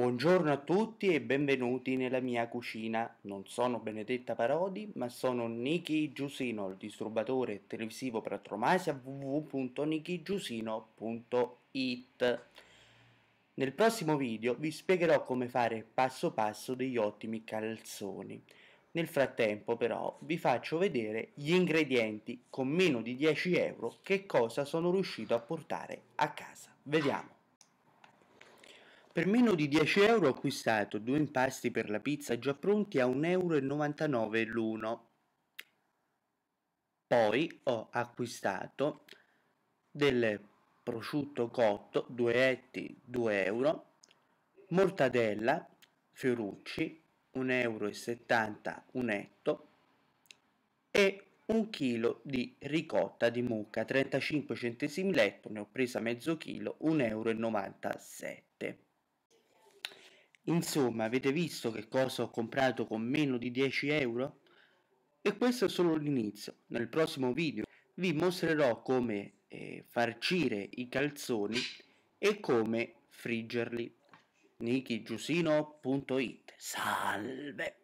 Buongiorno a tutti e benvenuti nella mia cucina. Non sono Benedetta Parodi, ma sono Niki Giusino, il disturbatore televisivo per Tromasia www.nikigiusino.it. Nel prossimo video vi spiegherò come fare passo passo degli ottimi calzoni. Nel frattempo però vi faccio vedere gli ingredienti con meno di 10 euro che cosa sono riuscito a portare a casa. Vediamo! Per meno di 10 euro ho acquistato due impasti per la pizza già pronti a 1,99 euro l'uno. Poi ho acquistato del prosciutto cotto, 2 etti, 2 euro, mortadella, fiorucci, 1,70 euro un etto e un chilo di ricotta di mucca, 35 centesimi letto, ne ho presa mezzo chilo, 1,97 euro. Insomma, avete visto che cosa ho comprato con meno di 10 euro? E questo è solo l'inizio. Nel prossimo video vi mostrerò come eh, farcire i calzoni e come friggerli. nikigiusino.it Salve!